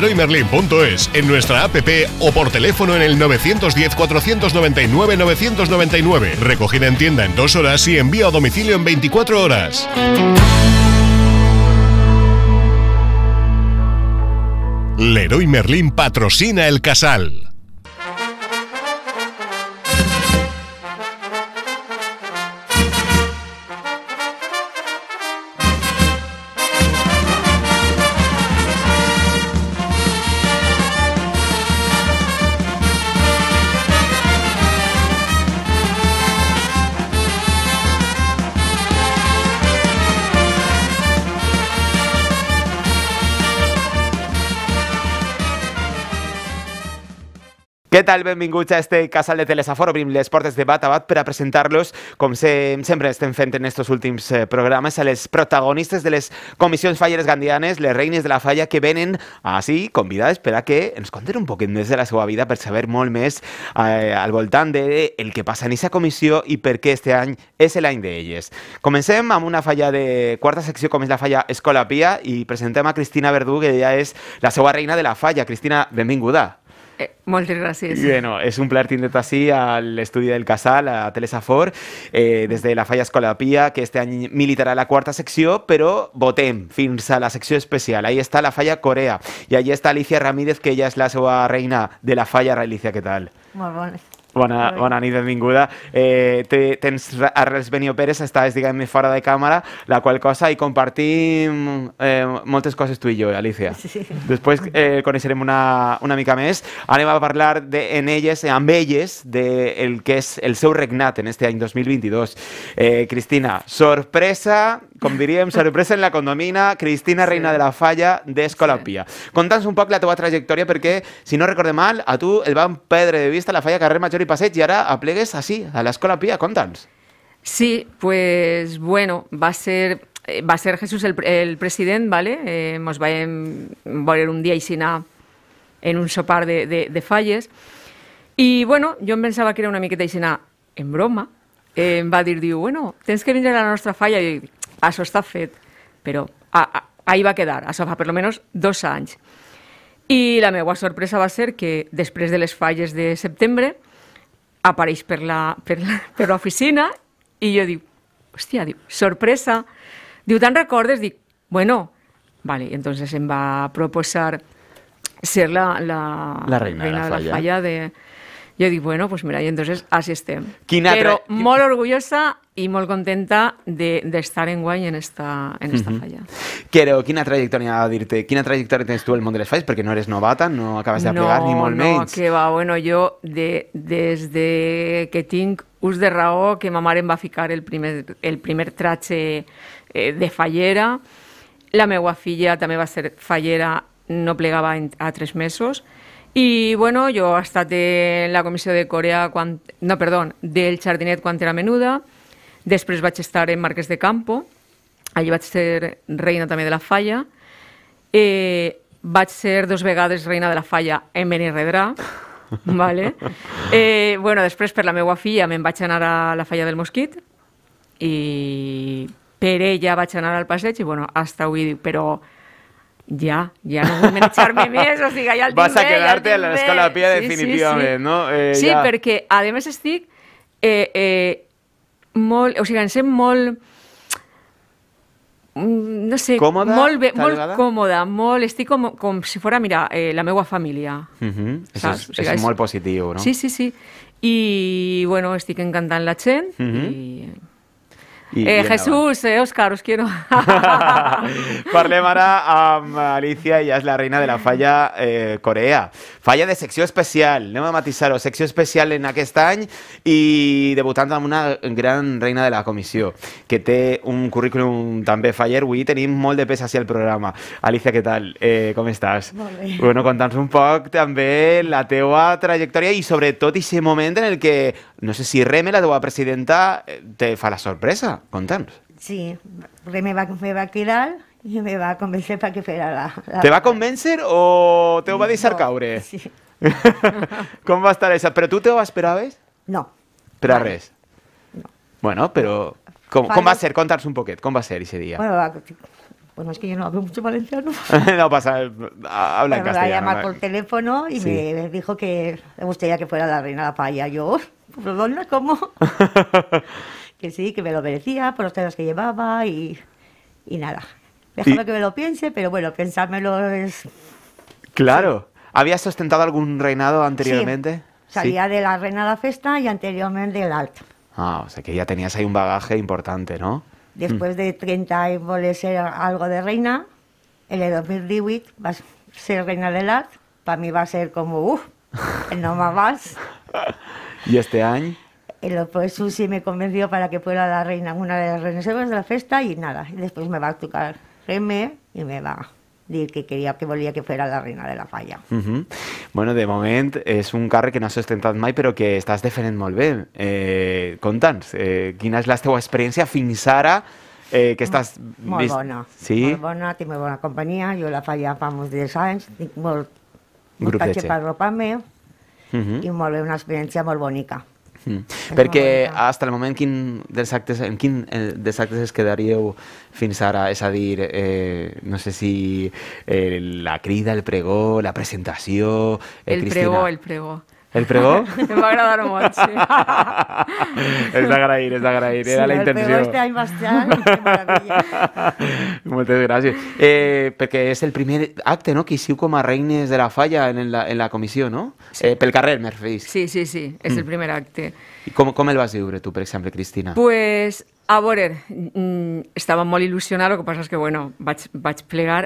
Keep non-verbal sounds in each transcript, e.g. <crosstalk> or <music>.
leroymerlin.es, en nuestra app o por teléfono en el 910-499-999. Recogida en tienda en dos horas y envío a domicilio en 24 horas. Leroy Merlin patrocina el casal. ¿Qué tal? Benvinguts a este casal de Telesaforo Brim, les de Batabat, para presentarlos, como siempre presentar-los, en estos últimos eh, programas, a los protagonistas de las comisiones falleres gandianes, les reines de la falla, que venen así, convidades, per a que nos conten un poquito més de la seva vida, per saber molt més mes eh, al voltant de el que pasa en esa comisión y por qué este el año de d'elles. Comencemos amb una falla de cuarta sección, como es la falla Escolapía, y i a Cristina Verdú, que ja es la seva reina de la falla. Cristina, benvinguda. Eh, moltes gràcies. Bueno, és un plaer tindre't així a l'estudi del Casal, a Telesafor, eh, des de la Falla Escola Pia, que este any militarà la quarta secció, però votem fins a la secció especial. Ahí està la Falla Corea i allí està Alicia Ramírez, que ella és la seva reina de la Falla Realicia. Què tal? Molt bones. Bona, bona nit, benvinguda. Eh, te, tens arrels Pérez, estàs, diguem-ne, fora de cámara, la cual cosa, y compartim eh, cosas tú y yo, Alicia. Sí. Després eh, coneixerem una, una mica més. Anem a hablar de, en elles, eh, amb elles, de el que es el seu regnat en este año 2022. Eh, Cristina, sorpresa com diríem, sorpresa en la condomina, Cristina, reina de la falla de Escolapía. Contanos un poco la tua trayectoria, porque si no recuerdo mal, a tu el van pedre de vista la falla Carrer Major y Passeig y ahora aplegues así, a la Escolapía. Conta'ns. Sí, pues bueno, va a ser va a ser Jesús el, presidente, ¿vale? Nos eh, va a veure un día Isina en un sopar de, falles y bueno, yo em pensaba que era una miqueta Isina en broma, va eh, em va dir, bueno, tens que venir a la falla, y Això està fet, però a, a, ahir va quedar, això fa per almenys dos anys. I la meva sorpresa va ser que després de les falles de setembre apareix per l'oficina i jo dic, hòstia, diu, sorpresa. Diu, te'n recordes? Dic, bueno, vale, entonces em va proposar ser la, la, la reina, reina de la, falla. de la falla de, jo dic, bueno, pues mira, i entonces així estem. Quina Però tra... molt orgullosa i molt contenta d'estar de, de en guany en esta, en esta uh mhm. -huh. falla. Però quina trajectòria, dir-te, quina trajectòria tens tu al món de les falles? Perquè no eres novata, no acabes plegar, no, ni molt no, menys. No, que va, bueno, jo de, des de que tinc ús de raó que ma mare em va ficar el primer, el primer tratge eh, de fallera, la meua filla també va ser fallera, no plegava a tres mesos, i, bueno, jo he estat en la comissió de Corea, quan... no, perdó, del Jardinet quan era menuda, després vaig estar en Marquès de Campo, allí vaig ser reina també de la Falla, eh, vaig ser dos vegades reina de la Falla en Benirredrà, <laughs> vale? eh, bueno, després per la meva filla me'n vaig anar a la Falla del Mosquit i per ella vaig anar al passeig i bueno, hasta avui però Ya, ya no vull menjar-me <laughs> més, o sigui, ja el Vas a quedar-te ja a l'escolapia sí, definitivament, sí, sí. no? Eh, sí, ja. perquè a més estic eh, eh, molt, o sigui, em sent molt mm, no sé, còmoda, molt bé, molt vegada? còmoda, molt, estic com, com si fora, mira, eh, la meva família. Uh mhm. -huh. saps? És, o sigui, és, és molt positiu, no? Sí, sí, sí. I, bueno, estic encantant la gent uh mhm. -huh. i i, eh, i Jesús, eh, Òscar, us quiero. <laughs> Parlem ara amb Alicia, ella és la reina de la falla eh, Corea. Falla de secció especial, anem a matisar-ho, secció especial en aquest any i debutant amb una gran reina de la comissió, que té un currículum també faller. Avui tenim molt de pes hacia el programa. Alicia, què tal? Eh, com estàs? Molt bé. Bueno, conta'ns un poc també la teua trajectòria i sobretot aquest moment en el que, no sé si Reme, la teua presidenta, eh, te fa la sorpresa. contarnos Sí, me va, me va y y me va a convencer para que fuera la... Te va a convencer o te va a no, caure? <laughs> Sí. <laughs> ¿cómo va a estar esa ¿pero tú te vas ves? No. ves a No. Bueno, pero ¿cómo va a ser? contarnos un poquito ¿cómo va a ser ese día? Bueno, va, es que yo no hablo mucho valenciano. <laughs> no pasa, habla en castellano. Me va a llamar por teléfono y me dijo que me gustaría que fuera la reina de la paya. Yo, perdona, pues, ¿cómo? que sí, que me lo merecía por los temas que llevaba y, y nada. Déjame que me lo piense, pero bueno, pensármelo es... Claro. ¿Habías ostentado algún reinado anteriormente? Sí. Salía de la reina de la festa y anteriormente del alto. Ah, o sea que ya tenías ahí un bagaje importante, ¿no? Después de 30 años a ser algo de reina, en el 2018 vas a ser reina del alto Para mí va a ser como, uff, no más. <laughs> ¿Y este año? Y el su sí me convenció para que fuera la reina, una de las reinas de la fiesta y nada. Y después me va a tocar Reme y me va a decir que quería que volvía que fuera la reina de la falla. Bueno, de momento es un carro que no has sustentado mai pero que estás defendiendo molt bé. Eh, Conta'ns, eh, la teva experiencia fins eh, que mm, estás muy vist... sí? molt bona, tiene la falla fa muchos 10 molt, molt Grup y una experiencia molt bonica. Mm. Perquè fins al moment quin dels actes, en quin eh, dels actes es quedaríeu fins ara? És a dir, eh, no sé si eh, la crida, el pregó, la presentació... Eh, el Cristina... pregó, el pregó. El pregó? <laughs> em va agradar molt, sí. <laughs> és d'agrair, és d'agrair, sí, era la intenció. Sí, el pregó este any bastant, <laughs> Moltes gràcies. Eh, perquè és el primer acte, no?, que hi com a reines de la falla en la, en la comissió, no? Sí. Eh, pel carrer, me referís. Sí, sí, sí, és mm. el primer acte. I com, com el vas viure tu, per exemple, Cristina? Pues, a veure, mm, estava molt il·lusionada, el que passa és que, bueno, vaig, vaig plegar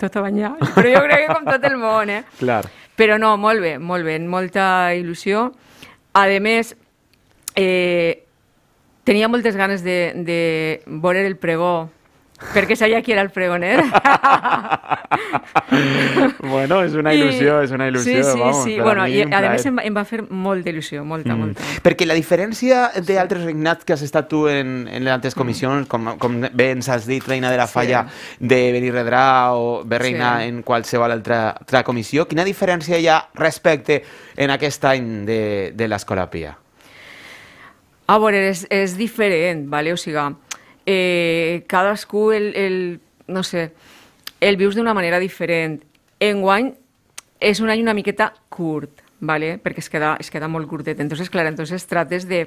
tota banyada, però jo crec que com tot el món, eh? Clar. Però no, molt bé, molt bé, molta il·lusió. A més, eh, tenia moltes ganes de, de veure el pregó perquè sabia qui era el pregoner. <laughs> bueno, és una il·lusió, I... és una il·lusió. Sí, sí, vamos, sí. Bueno, i a més em va, em va fer molt il·lusió, molta, mm. molta. Perquè la diferència d'altres sí. regnats que has estat tu en, en les altres mm. comissions, mm. com, com bé ens has dit, reina de la falla de de redrà o bé reina sí. en qualsevol altra, altra comissió, quina diferència hi ha respecte en aquest any de, de l'escolapia? A veure, és, és diferent, vale? o sigui, eh, cadascú el, el, no sé, el vius d'una manera diferent. Enguany és un any una miqueta curt, ¿vale? perquè es queda, es queda molt curtet. Entonces, clar, entonces trates de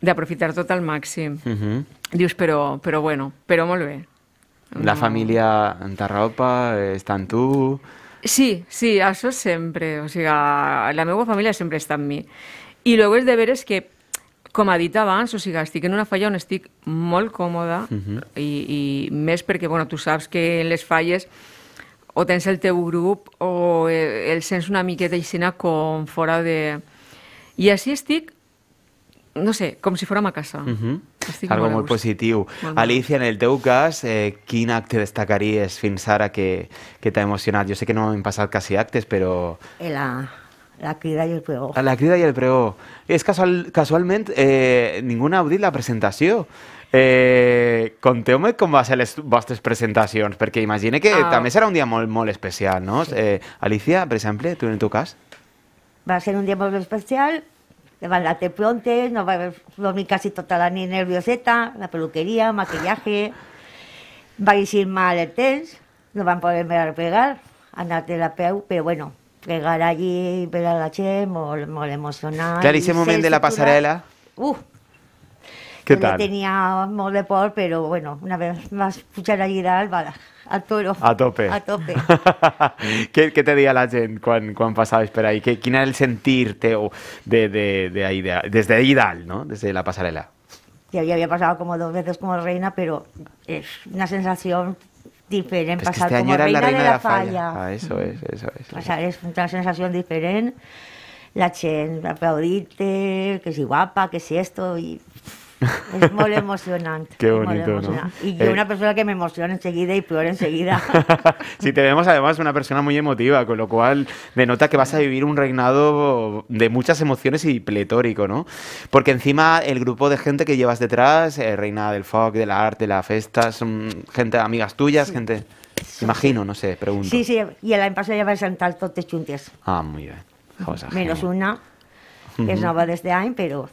d'aprofitar tot al màxim. Uh mhm. -huh. Dius, però, però bueno, però molt bé. La no. família t'arropa, està en tu... Sí, sí, això sempre. O sigui, la meva família sempre està en mi. I després de és que com ha dit abans, o sigui, estic en una falla on estic molt còmoda uh mhm. -huh. i, i més perquè, bueno, tu saps que en les falles o tens el teu grup o el, el sents una miqueta aixina com fora de... I així estic, no sé, com si fórem a casa. Uh mhm. -huh. Estic Algo molt, molt positiu. Molt Alicia, en el teu cas, eh, quin acte destacaries fins ara que, que t'ha emocionat? Jo sé que no hem passat quasi actes, però... La, La crida y el pregó. La crida y el pregó. Es casual, casualmente eh, la presentación. Eh, cómo me a ser les vostres presentaciones. Porque imagine que ah. también será un día muy especial, no? Eh, Alicia, por ejemplo, tú en tu casa. Va a ser un día muy especial, levantarte prontes, no va a dormir casi toda la nervioseta, la peluquería, maquillaje, va a ir mal el temps, no van poder me pegar, anar-te la peu, Pero bueno, pegar allí, ver a la Che, muy emocionada. Qué Clar, ese momento de la pasarela? ¡Uf! ¿Qué tal? Tenía de por, pero bueno, una vez más escuchar allí dalt, va, a toro. A tope. A tope. <laughs> ¿Qué qué te diga la gente cuando pasabas por ahí? ¿Qué era el sentirte o de, de, de, ahí, de, no? desde la pasarela? ya había pasado como dos veces como reina, pero es una sensación diferente. este como año la reina de, la, falla. Ah, eso es, eso es. es una sensación diferente. La chen, aplaudirte, que si guapa, que si esto. Y es muy emocionante. Qué bonito, ¿no? Y eh, yo una persona que me emociona enseguida y peor enseguida. Si <laughs> te vemos además una persona muy emotiva, con lo cual denota que vas a vivir un reinado de muchas emociones y pletórico, ¿no? Porque encima el grupo de gente que llevas detrás, eh, Reina del Folk, de la Arte, de la festa, son gente, amigas tuyas, gente... Imagino, no sé, pregunto. Sí, sí, y el año ya va a sentar el Ah, muy bien. Menos una, que es nueva desde este pero...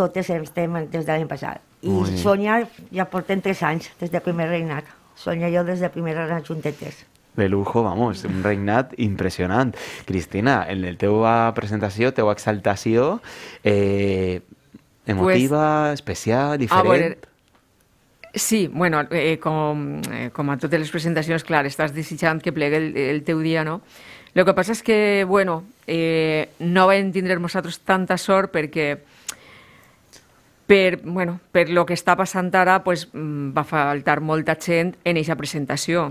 totes estem des de l'any passat. I Ui. Sònia ja portem tres anys, des del primer reinat. Sònia jo des de primer reinat juntetes. De lujo, vamos, un reinat impressionant. Cristina, en la teva ah, presentació, teva exaltació, eh, emotiva, pues... especial, diferent... Ah, bueno, Sí, bueno, eh, com, eh, com a totes les presentacions, clar, estàs desitjant que plegui el, el teu dia, no? El que passa és que, bueno, eh, no vam tindre nosaltres tanta sort perquè per, bueno, per lo que està passant ara pues, mm, va faltar molta gent en aquesta presentació.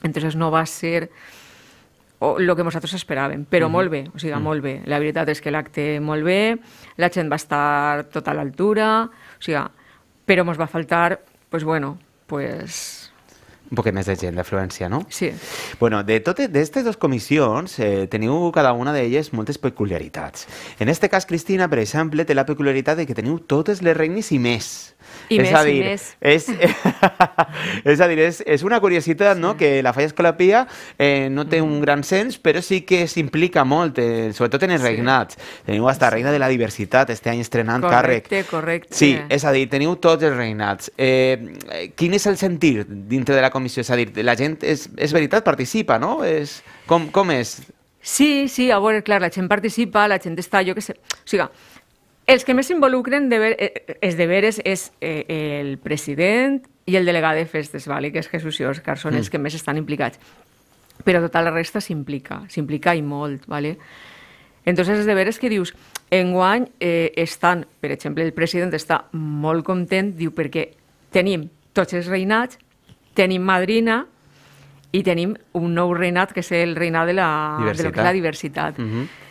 Entonces no va ser o el que nosaltres esperàvem, però uh -huh. molt bé, o sigui, uh mm. -huh. molt bé. La veritat és que l'acte molt bé, la gent va estar tota l'altura, o sigui, però ens va faltar, pues, bueno, pues, un poquet més de gent, d'afluència, no? Sí. Bueno, de totes aquestes dues comissions eh, teniu cada una d'elles moltes peculiaritats. En aquest cas, Cristina, per exemple, té la peculiaritat de que teniu totes les regnes i més. I és més, a dir, i més. És, <laughs> és a dir, és, és una curiositat, sí. no?, que la falla escolapia eh, no té un mm. gran sens, però sí que s'implica molt, eh, sobretot en els sí. regnats. Teniu hasta sí. Reina de la Diversitat, este any estrenant correcte, càrrec. Correcte, Sí, és a dir, teniu tots els reinats. Eh, quin és el sentir dintre de la comissió? És a dir, la gent, és, és veritat, participa, no? És, com, com és? Sí, sí, a veure, clar, la gent participa, la gent està, jo què sé... O sigui, els que més s'involucren de eh, eh, deberes és eh, el president i el delegat de Festes vale? que és Jesús i Òscar, són mm. els que més estan implicats. Però tota la resta s'implica, s'implica i molt, ¿vale? Entonces, és deberes que dius, enguany eh, estan, per exemple, el president està molt content, diu, perquè tenim tots els reinats, tenim madrina i tenim un nou reinat, que és el reinat de la, diversitat. de lo que és la diversitat. Mm -hmm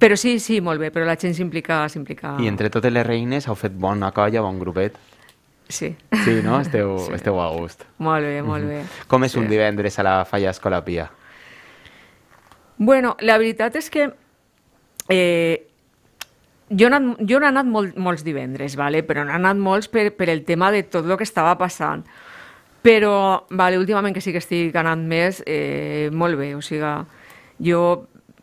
però sí, sí, molt bé, però la gent s'implica... s'implica... I entre totes les reines heu fet bona colla, bon grupet. Sí. Sí, no? Esteu, <laughs> sí. esteu a gust. Molt bé, molt mhm. bé. Com és sí. un divendres a la Falla Escolapia? Bueno, la veritat és que eh, jo, no anat, he anat molt, molts divendres, vale? però he anat molts per, per el tema de tot el que estava passant. Però, vale, últimament que sí que estic anant més, eh, molt bé, o sigui, jo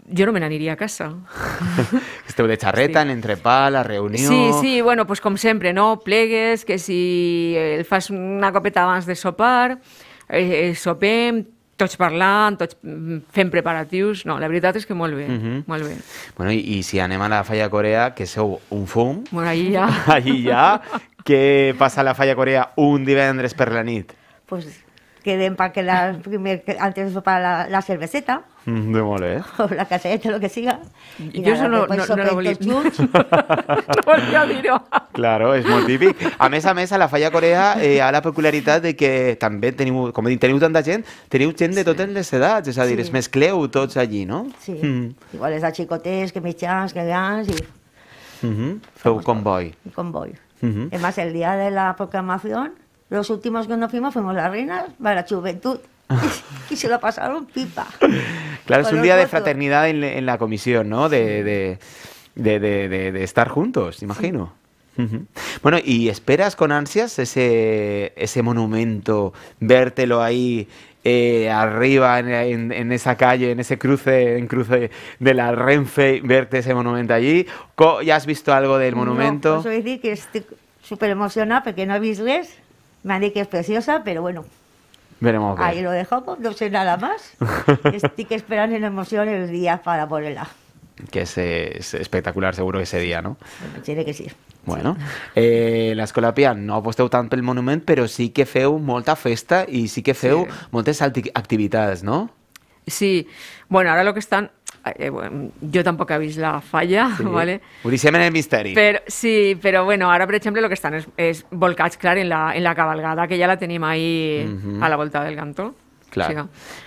jo no me n'aniria a casa. <laughs> Esteu de xarreta, sí. en entrepà, la reunió... Sí, sí, bueno, pues com sempre, no? Plegues, que si el eh, fas una copeta abans de sopar, eh, eh sopem, tots parlant, tots mm, fent preparatius... No, la veritat és que molt bé, uh mhm. -huh. molt bé. Bueno, i, i si anem a la Falla Corea, que sou un fum... Bueno, ahir ja... <laughs> Ahir ja... Què passa a la Falla Corea un divendres per la nit? Pues quedem perquè la, primer, antes de sopar la, la cerveseta, Mm, de molt bé. O <laughs> la caseta, lo que siga. I jo això no, no, no, no volia... <laughs> no volia dir-ho. Claro, és molt típic. A més a més, a la Falla Corea eh, ha la peculiaritat de que també teniu, com he teniu tanta gent, teniu gent de totes les edats, és a dir, sí. es mescleu tots allí, no? Sí. Mm. Igual és a xicoters, que mitjans, que grans, i... Uh mm-hmm. -huh. Feu convoy. Convoy. Uh mm-hmm. -huh. Además, el dia de la proclamació, los últimos que nos fuimos fuimos las reinas para la juventud. <laughs> y se lo pasaron pipa. Claro, es un día de fraternidad en, la comisión, ¿no? De, estar juntos, imagino. Bueno, ¿y esperas con ansias ese, ese monumento, vértelo ahí eh, arriba en, esa calle, en ese cruce, en cruce de la Renfe, verte ese monumento allí. ¿Ya has visto algo del monumento? No, os decir que estoy súper emocionada porque no habéis Les. Me han dicho que es preciosa, pero bueno, Veremos. Ahí lo dejamos, no sé nada más. <laughs> Estoy que esperando en emoción el día para ponerla. Que es, espectacular, seguro, ese día, ¿no? Tiene que ser. Bueno, eh, la Escuela Pia no puesto tanto el monument, pero sí que feu molta festa y sí que feu sí. actividades, activitats, no? Sí, Bueno, ahora lo que están... Eh, eh bueno, jo tampoc he vist la falla, sí. <laughs> ¿vale? ho deixem en el misteri. Però, sí, però bueno, ara, per exemple, el que estan és, és volcats, clar, en la, en la cabalgada, que ja la tenim ahí mm -hmm. a la volta del cantó.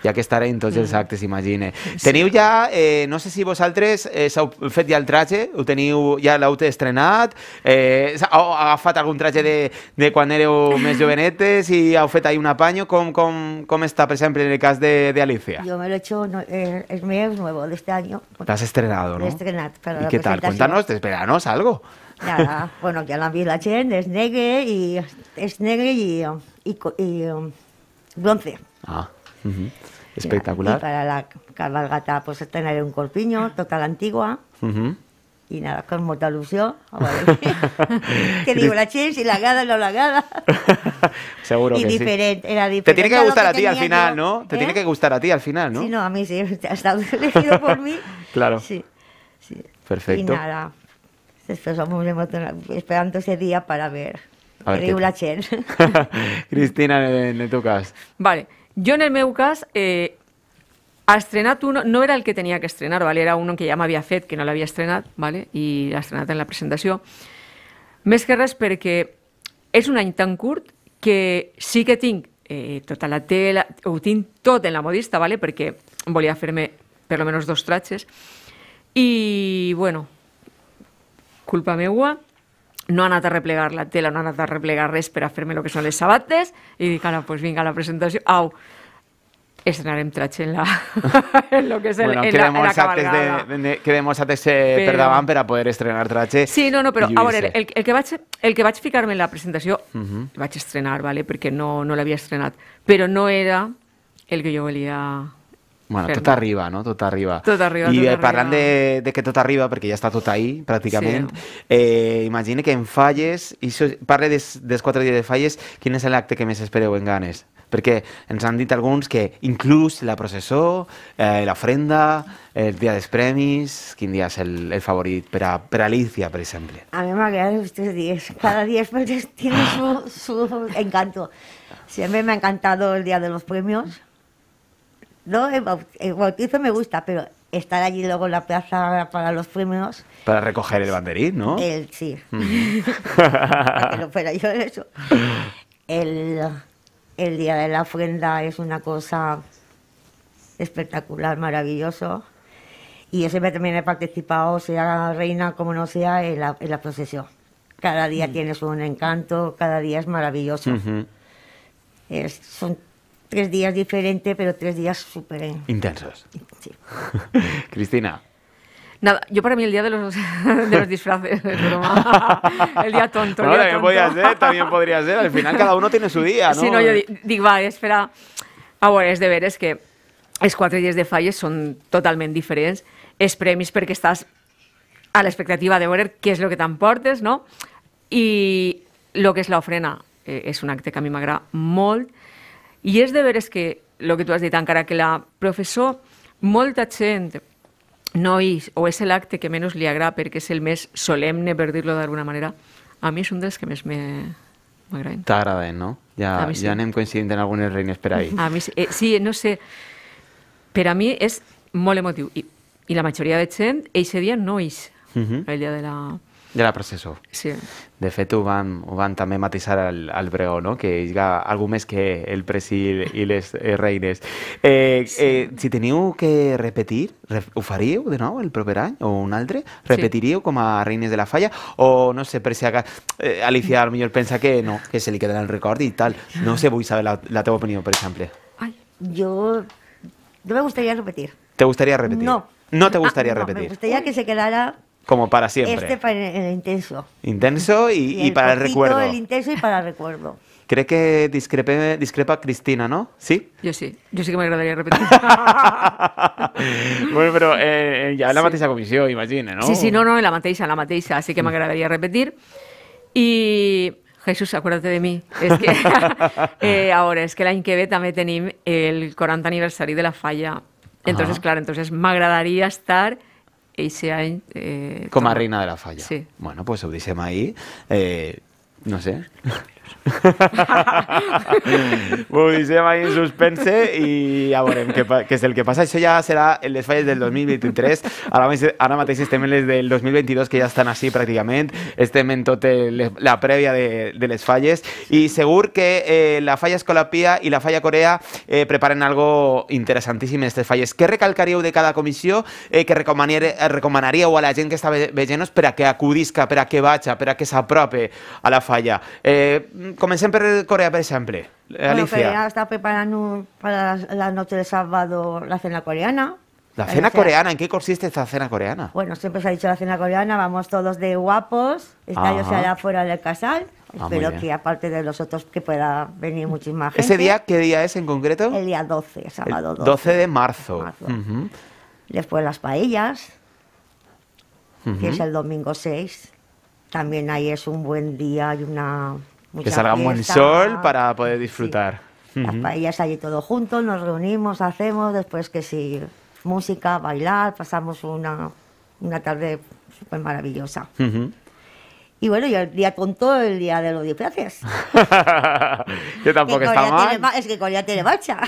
Ya que estaré en tots els actes, imagine. Sí. Teniu eh, no sé si vosaltres eh, s'heu fet ja el traje, ho teniu, ja l'heu estrenat, eh, heu agafat algun traje de, de quan éreu més jovenetes i heu fet ahí un apaño, com, com, com està, en el caso de, Alicia? Yo me lo he hecho eh, es el meu nuevo de este año. Te has estrenado, ¿no? He estrenado ¿Y qué tal? Cuéntanos, te esperanos algo. Nada, <laughs> bueno, que la vi la gent, es negre y és negre i, i, i, um, bronce. Ah. Espectacular. Y para la cabalgata, pues tener un corpiño, total antigua. Y nada, con mucha ilusión <laughs> <laughs> que digo la Chen si la o no la gada? <laughs> Seguro y que sí. Era diferente Te tiene que gustar a, ti al final, ¿no? Te tiene ¿eh? que gustar a ti al final, ¿no? Sí, no, a mí sí. Ha estado elegido por mí. Claro. Sí, Perfecto. Y nada, después vamos esperando ese día para ver. A digo la Cristina, en, tocas Vale. Jo, en el meu cas, eh, ha estrenat un... No era el que tenia que estrenar, ¿vale? era un que ja m'havia fet, que no l'havia estrenat, ¿vale? i l'ha estrenat en la presentació. Més que res perquè és un any tan curt que sí que tinc eh, tota la tela, ho tinc tot en la modista, ¿vale? perquè volia fer-me per almenys dos tratges, i, bueno, culpa meua, no han a replegar la tela, no han anat a replegar res per a que son los sabates, Y dic, pues venga la presentación. au, estrenarem en la... <laughs> en lo que el, bueno, la, De, antes se perdaban para poder estrenar trache. Sí, no, no, pero ahora, el, el, que va el que en la presentación, va a estrenar, vale? Porque no, no había estrenado. Pero no era el que yo quería... Bueno, todo tota arriba, no? Tot arriba. Tot arriba, tota eh, De, que todo tota arriba, porque ya está todo ahí, prácticamente, sí. Eh, que en falles, y so, parle des, los quatre dies de falles, es el acto que més espereu en Ganes? Porque en han dit alguns que incluso la procesó, eh, la ofrenda, el dia los premis, quin día es el, favorito favorit per a, per a Alicia, per exemple? A mi m'agraden dies. Cada dia tiene <laughs> su encanto. Siempre me ha encantado el día de los premios. No, el, bautizo me gusta, pero estar allí luego en la plaza para los premios. Para recoger el banderín, ¿no? El, sí. <laughs> pero, fuera yo eso. El, día de la ofrenda es una cosa espectacular, maravilloso. Y ese siempre también he participado, sea reina como no sea, en la, procesión. Cada día mm. tiene tienes un encanto, cada día es maravilloso tres días diferentes, pero tres días súper... Eh. Intensos. Sí. <laughs> Cristina. Nada, yo para mí el día de los, <laughs> de los disfraces, broma. <laughs> el día tonto. también podría ser, también podría ser. Al final cada uno tiene su día, ¿no? Sí, no, yo digo, va, espera. Ahora, es de ver, es que Es cuatro días de falles son totalmente diferentes. Es premis porque estás a la expectativa de ver qué es lo que te aportes no? Y lo que es la ofrena eh, es un acte que a molt, I és de veres que, el que tu has dit, encara que la professor, molta gent no és, o és l'acte que menys li agrada perquè és el més solemne, per dir-lo d'alguna manera, a mi és un dels que més m'agraden. T'agraden, no? Ja, sí. ja anem coincidint en algunes reines per ahir. A mi, eh, sí, no sé, per a mi és molt emotiu. I, i la majoria de gent, eixe dia no és uh -huh. el dia de la de la Proceso. Sí. De hecho, van, también van matizar al, al no? que hi algún mes que el Presil y les reines. Eh, eh, si tenía que repetir, ho de nuevo el proper año o un altre? repetiría como a reines de la falla? O, no sé, per si eh, Alicia pensa que no, que se le quedará el record y tal. No sé, a saber la, tengo opinión, por ejemplo? Yo No me gustaría repetir. ¿Te gustaría repetir? No. No te gustaría ah, repetir. Me gustaría que se quedara como para siempre. Este para el intenso. Intenso y, y, el para el recuerdo. El intenso y para el recuerdo. <laughs> ¿Cree que discrepe, discrepa Cristina, no? ¿Sí? Yo sí. Yo sí que me agradaría repetir. <laughs> bueno, pero eh, eh, ya la sí. mateixa comisión, no? Sí, sí, no, no, la mateixa, la mateixa. Así que me agradaría repetir. Y Jesús, acuérdate de mí. Es que, <laughs> eh, ahora, es que la que me tenía el 40 aniversario de la falla. Entonces, claro, entonces me agradaría estar eh, como reina de la falla. Bueno, pues ho eh, ahí, no sé. Ho deixem ahí en suspense i ja veurem què, què és el que passa. Això ja serà en les falles del 2023. Ara, ara mateix estem en les del 2022, que ja estan així pràcticament. Estem en tota la prèvia de, de les falles. I segur que eh, la falla Escolapia i la falla Corea eh, preparen algo interessantíssim en aquestes falles. Què recalcaríeu de cada comissió? Eh, que recomanaríeu a la gent que està veient-nos per a que acudisca, per a que vaja, per a que s'aprope a la falla? Eh, Mm, comencem per Corea, por siempre eh, Alicia. está preparando para la noche de sábado la cena coreana. ¿La cena coreana? ¿En qué consiste esta cena coreana? Bueno, siempre se ha dicho la cena coreana, vamos todos de guapos, Está yo se hará fuera del casal, ah, espero que aparte de los otros que pueda venir muchísima gente. ¿Ese día qué día es en concreto? El día 12, sábado 12. 12 de marzo. Después las paellas, que es el domingo 6, también ahí es un buen día, y una que salga buen sol para poder disfrutar. Las paellas allí todos juntos, nos reunimos, hacemos, después que sí, música, bailar, pasamos una, una tarde súper maravillosa. Y bueno, yo el día todo, el día de los disfraces. yo <laughs> tampoco estaba mal. es que Corea tiene marcha.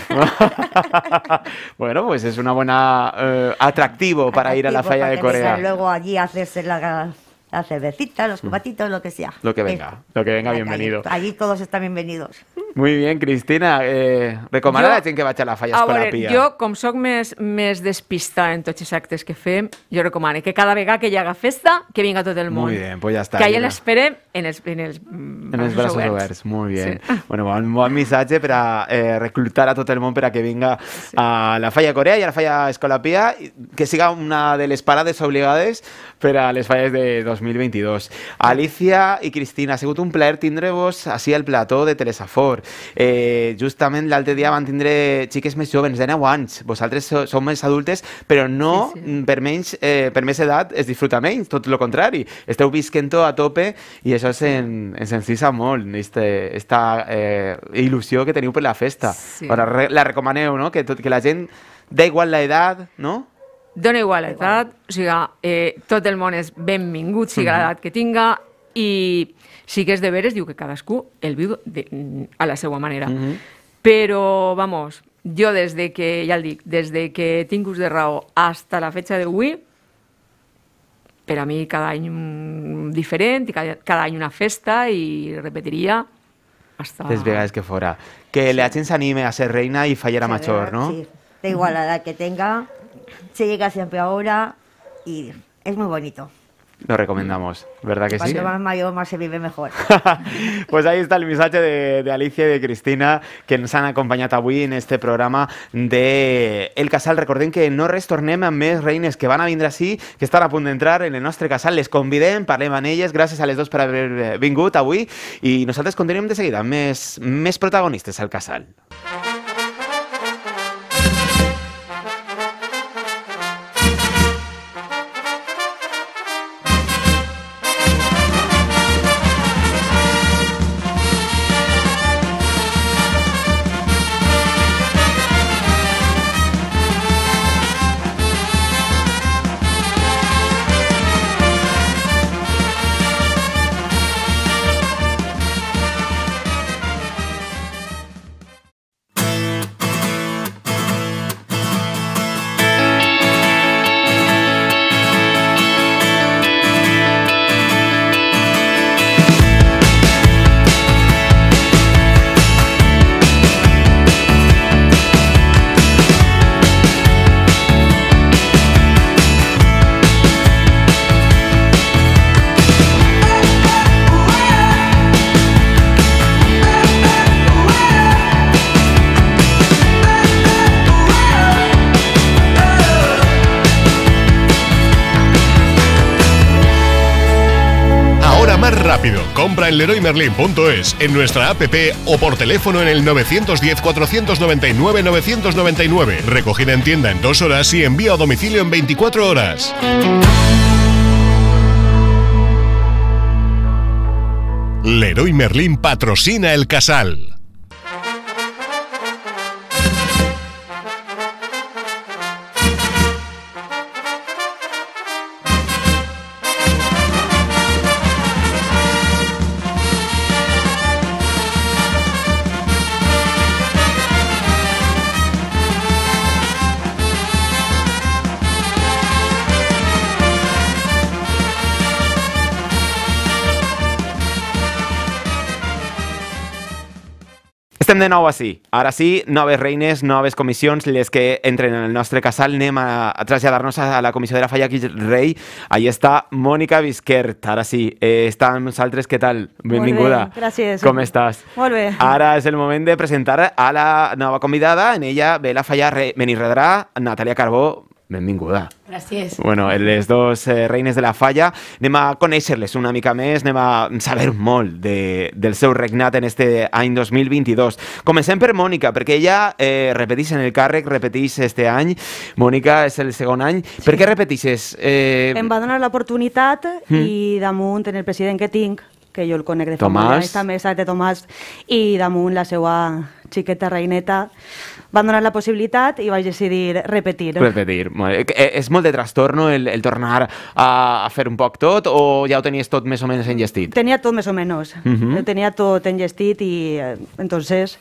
<laughs> bueno, pues es una buena eh, atractivo para ir a la falla de Corea. Luego allí hacerse la, la cervecita, los mm. copatitos, lo que sea. Lo que venga, lo que venga, bienvenido. Allí, todos están bienvenidos. Muy bien, Cristina. Eh, a quien que vaya a la falla Escolapia? yo como yo, me despista en tots actes que fem, yo recomiendo que cada vega que llega haga festa, que venga todo el mundo. Muy bien, pues ya está. Que ayer la en en el mm, en el braços oberts. Muy bien. <laughs> Bueno, voy a mis h eh, para reclutar a todo el mundo para que venga a la falla Corea y a la falla Escolapia, que siga una de las parades obligadas para las les falles de dos 2022. Alicia i Cristina, ha sigut un plaer tindre-vos així al plató de Telesafor. Eh, justament l'altre dia van tindre xiques més joves, de 9 anys. Vosaltres sou més adultes, però no sí, sí. Mm, per, menys, eh, per més edat es disfruta menys, tot el contrari. Esteu visquent-ho a tope i això en, ens encisa molt, este, esta eh, il·lusió que teniu per la festa. Sí. Ara, la recomaneu, no? Que, tot, que la gent, da igual la edat, no? dona igual l'edat, o sigui, eh, tot el món és benvingut, sigui mm -hmm. l'edat que tinga, i sí que és de veres, diu que cadascú el viu de, a la seva manera. Mm -hmm. Però, vamos, jo des de que, ja el dic, des de que tinc ús de raó hasta la fetge d'avui, per a mi cada any un diferent, i cada, cada any una festa, i repetiria hasta... Les vegades que fora. Que sí. la gent s'anime a ser reina i fallera major, no? Sí, da igual l'edat que tenga, se llega siempre ahora y es muy bonito. Lo recomendamos, ¿verdad que sí? Cuanto más mayor, más se vive mejor. <laughs> pues ahí está el mensaje de, Alicia y de Cristina, que nos han acompañado Hoy en este programa de El Casal. recuerden que no restornem a mes reines que van a venir así que están a punto de entrar en el nostre casal. Les conviden parlem ellas ellas gracias a las dos Por haber venido hoy Y nosotros continuamos de seguida mes mes al Casal. Merlin.es, en nuestra app o por teléfono en el 910-499-999. Recogida en tienda en dos horas y envío a domicilio en 24 horas. Leroy Merlin patrocina el casal. estem de nou així. Ara sí, noves reines, noves comissions, les que entren en el nostre casal. Anem a, traslladar-nos a la comissió de la Falla Rei. Allí està Mònica Bisquert. Ara sí, eh, està amb nosaltres. Què tal? Benvinguda. Molt bé, gràcies. Com estàs? Molt bé. Ara és el moment de presentar a la nova convidada. En ella ve la Falla Rei Benirredrà, Natàlia Carbó benvinguda. Gràcies. Bueno, les dos eh, reines de la falla, anem a conèixer-les una mica més, anem a saber molt de, del seu regnat en este any 2022. Comencem per Mònica, perquè ella eh, repeteix en el càrrec, repeteix este any. Mònica, és el segon any. Sí. Per què repeteixes? Eh... Em va donar l'oportunitat mm. i damunt en el president que tinc, que jo el conec de fa Tomàs. Família, esta mesa de Tomàs, i damunt la seva xiqueta reineta, van donar la possibilitat i vaig decidir repetir. Repetir. Eh, és molt de trastorno el, el tornar a, a fer un poc tot o ja ho tenies tot més o menys engestit? Tenia tot més o menys. Uh mhm. -huh. Tenia tot enllestit i eh, entonces,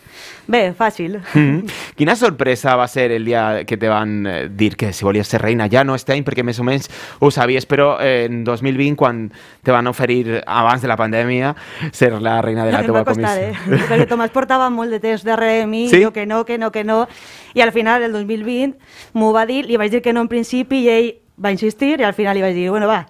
bé, fàcil. Uh mhm. -huh. Quina sorpresa va ser el dia que te van eh, dir que si volies ser reina ja no este any perquè més o menys ho sabies, però eh, en 2020 quan te van oferir abans de la pandèmia ser la reina de la no, <laughs> teva comissió. Eh? perquè Tomàs portava molt de temps darrere de mi, sí? jo que no, que no, que no, això. I al final, el 2020, m'ho va dir, li vaig dir que no en principi i ell va insistir i al final li vaig dir, bueno, va,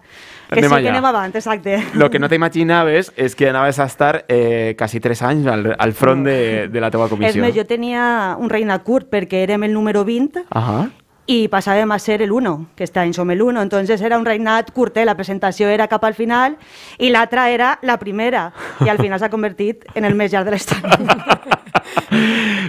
que anem sí, allà. que anem avant, exacte. Lo que no t'imaginaves és que anaves a estar eh, quasi tres anys al, al front de, de la teva comissió. És més, jo tenia un reina curt perquè érem el número 20 uh -huh. i passàvem a ser el 1, que està any som l'1, entonces era un reinat eh? la presentació era cap al final i l'altra era la primera i al final s'ha convertit en el més llarg de l'estat. <laughs>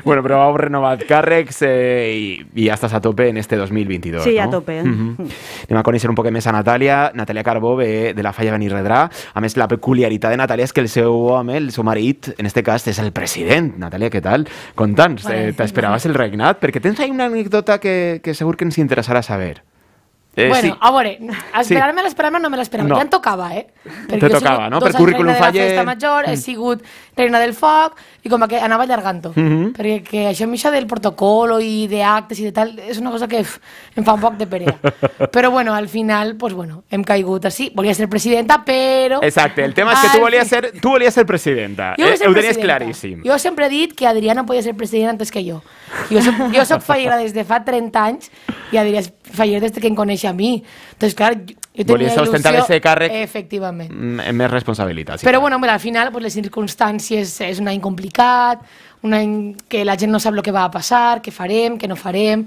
bueno, vamos a renovat Carrex eh, y, y ya estás a tope en este 2022, Sí, no? Mhm. a tope. Mm -hmm. a conocer un poco més a Natalia, Natalia Carbó de la Falla Benirredrà. A més, la peculiaritat de Natalia és que el seu home, el seu marit, en este cas, és el president. Natalia, ¿qué tal? Contanos, vale, eh, t'esperaves el regnat? Porque tens ahí una anècdota que, que segur que ens interessarà saber. Eh, bueno, a ahora, a esperarme, a esperarme, no me la esperaba, ya tocaba, tocaba, eh? Te tocaba, no? Pero currículum reina de la mm. sigut reina del foc, y como que andaba alargando. Porque Mm -hmm. que això misa del protocolo y de actes y de tal, es una cosa que en em fa un de perea. <laughs> Pero bueno, al final, pues bueno, hem así. Volvía a ser presidenta, pero... Exacto, el tema es que tú volías ser, ser presidenta. Yo eh, ser presidenta. Yo Yo he dicho que Adriana podía ser presidenta antes que yo. Yo soy jo soc fallera fa 30 años y Adriana feia des que em coneix a mi. Entonces, clar, jo tenia Volies il·lusió... Volies ostentar càrrec Efectivament. Mm, amb més responsabilitat. Sí, Però bueno, mira, al final pues, les circumstàncies és un any complicat, un any que la gent no sap el que va a passar, què farem, què no farem,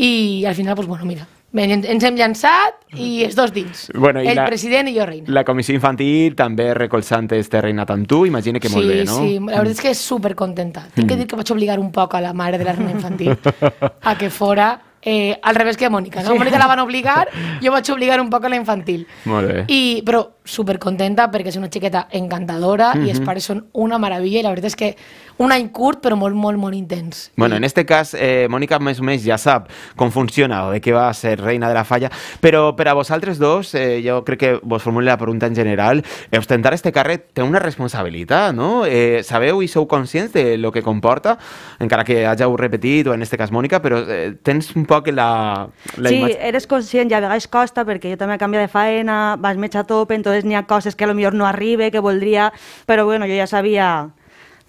i al final, pues, bueno, mira, Bé, ens hem llançat i els dos dins. Bueno, el la, president i jo reina. La comissió infantil també recolzant este reinat amb tu, imagina que sí, molt bé, no? Sí, sí, la veritat és que és supercontenta. Tinc mm. que dir que vaig obligar un poc a la mare de la reina infantil a que fora Eh, al revés que a Mónica. ¿no? Mónica la van a obligar, <laughs> yo voy a obligar un poco a la infantil. Vale. Y, Pero... súper contenta perquè és una xiqueta encantadora mm -hmm. i els pares són una meravella i la veritat és que un any curt però molt, molt, molt intens. Bueno, en este cas, eh, Mònica més o menys ja sap com funciona o de què va ser reina de la falla, però per a vosaltres dos, eh, jo crec que vos formule la pregunta en general, eh, ostentar este carret té una responsabilitat, no? Eh, sabeu i sou conscients de lo que comporta, encara que hàgiu repetit, o en este cas Mònica, però eh, tens un poc la, la sí, imatge... Sí, eres conscient i a vegades costa perquè jo també canvia de faena, vas metge a tope, entonces vegades n'hi ha coses que a lo millor no arribe, que voldria, però bueno, jo ja sabia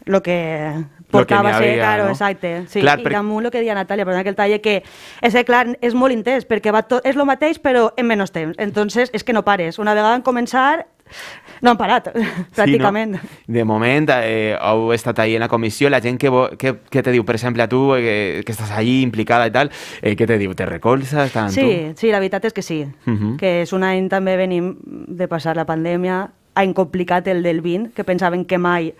lo que portava lo que havia, ser, claro, no? exacte. Sí, clar, I per... amb el que deia Natàlia, però en aquell taller que és, clar, és molt intens, perquè va tot, és el mateix però en menys temps. Entonces, és que no pares. Una vegada en començar, no han parat, <laughs> pràcticament. Sí, no? De moment, eh, heu estat ahir en la comissió, la gent que, vo, que, que te diu, per exemple, a tu, eh, que estàs allí implicada i tal, eh, què te diu? Te recolzes? Tant, sí, tu? sí, la veritat és que sí. Uh mhm. -huh. Que és un any també venim de passar la pandèmia, ha incomplicat el del 20, que pensaven que mai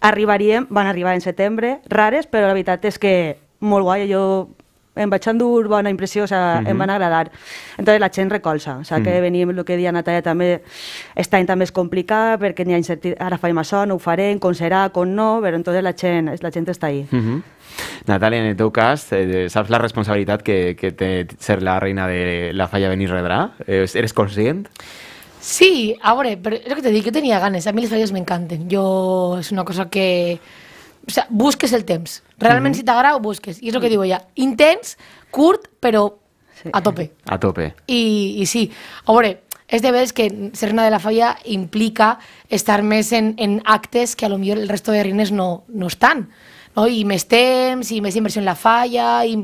arribaríem, van arribar en setembre, rares, però la veritat és que molt guai, jo em vaig endur bona impressió, o sea, mm -hmm. em mhm. van agradar. Entonces la gent recolza, o sea, mm -hmm. que mhm. venim, el que deia Natalia també, aquest any també és complicat, perquè n'hi ha incertidumbre, ara faim això, no ho farem, com serà, com no, però entonces la gent, la gent està ahí. Mm -hmm. Natalia, en el teu cas, eh, saps la responsabilitat que, que té ser la reina de la falla Benirredrà? Eh, eres conscient? Sí, a veure, pero es lo que te digo, yo tenía ganas, a mí les falles me encantan, yo es una cosa que o sea, busques el temps. Realment, mm -hmm. si t'agrada, ho busques. I és el que diu ella. Intens, curt, però sí. a tope. A tope. I, I sí. A veure, és de veres que ser una de la falla implica estar més en, en actes que a lo millor el resto de rines no, no estan no? i més temps, i més inversió en la falla, i